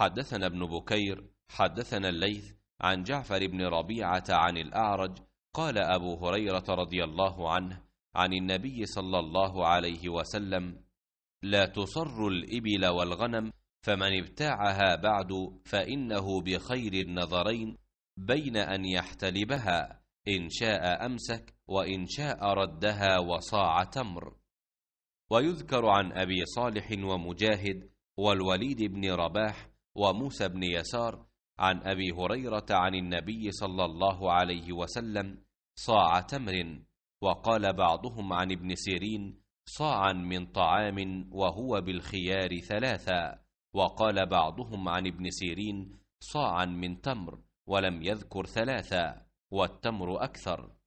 حدثنا ابن بكير حدثنا الليث عن جعفر بن ربيعة عن الأعرج قال أبو هريرة رضي الله عنه عن النبي صلى الله عليه وسلم لا تصر الإبل والغنم فمن ابتاعها بعد فإنه بخير النظرين بين أن يحتلبها إن شاء أمسك وإن شاء ردها وصاع تمر ويذكر عن أبي صالح ومجاهد والوليد بن رباح وموسى بن يسار عن أبي هريرة عن النبي صلى الله عليه وسلم صاع تمر وقال بعضهم عن ابن سيرين صاعا من طعام وهو بالخيار ثلاثا وقال بعضهم عن ابن سيرين صاعا من تمر ولم يذكر ثلاثا والتمر أكثر